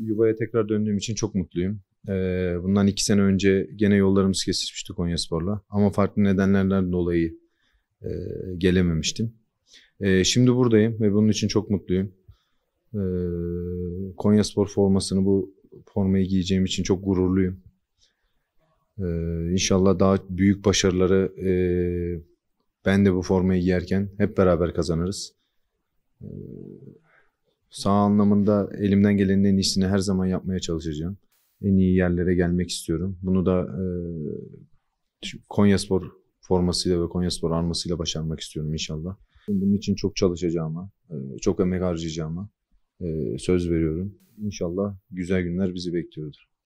yuvaya tekrar döndüğüm için çok mutluyum. Ee, bundan iki sene önce gene yollarımız kesişmişti Konyaspor'la. Ama farklı nedenlerden dolayı e, gelememiştim. E, şimdi buradayım ve bunun için çok mutluyum. E, ee, Konyaspor formasını bu formayı giyeceğim için çok gururluyum. E, inşallah daha büyük başarıları e, ben de bu formayı giyerken hep beraber kazanırız. Sağ anlamında elimden gelenin en iyisini her zaman yapmaya çalışacağım. En iyi yerlere gelmek istiyorum. Bunu da e, Konyaspor formasıyla ve Konyaspor armasıyla başarmak istiyorum inşallah. Bunun için çok çalışacağıma, e, çok emek harcayacağıma e, söz veriyorum. İnşallah güzel günler bizi bekliyordur.